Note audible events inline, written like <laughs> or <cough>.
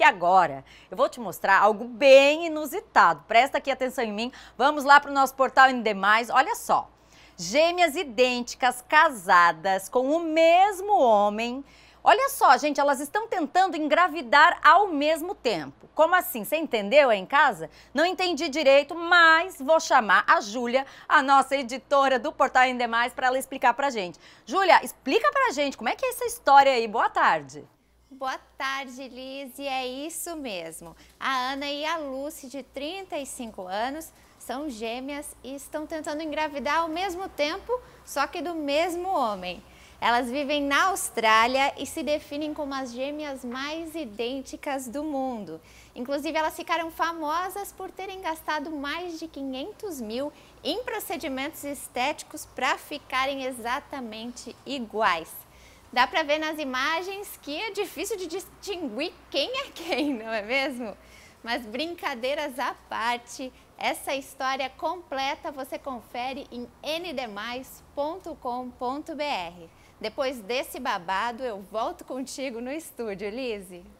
que agora eu vou te mostrar algo bem inusitado. Presta aqui atenção em mim. Vamos lá para o nosso portal ND+. Olha só. Gêmeas idênticas casadas com o mesmo homem. Olha só, gente, elas estão tentando engravidar ao mesmo tempo. Como assim? Você entendeu aí em casa? Não entendi direito, mas vou chamar a Júlia, a nossa editora do Portal Endemais, para ela explicar para gente. Júlia, explica para gente como é que é essa história aí. Boa tarde. Boa tarde, Liz. E é isso mesmo. A Ana e a Lucy, de 35 anos, são gêmeas e estão tentando engravidar ao mesmo tempo, só que do mesmo homem. Elas vivem na Austrália e se definem como as gêmeas mais idênticas do mundo. Inclusive, elas ficaram famosas por terem gastado mais de 500 mil em procedimentos estéticos para ficarem exatamente iguais. Dá para ver nas imagens que é difícil de distinguir quem é quem, <laughs> não é mesmo? Mas brincadeiras à parte, essa história completa você confere em ndemais.com.br. Depois desse babado, eu volto contigo no estúdio, Lise.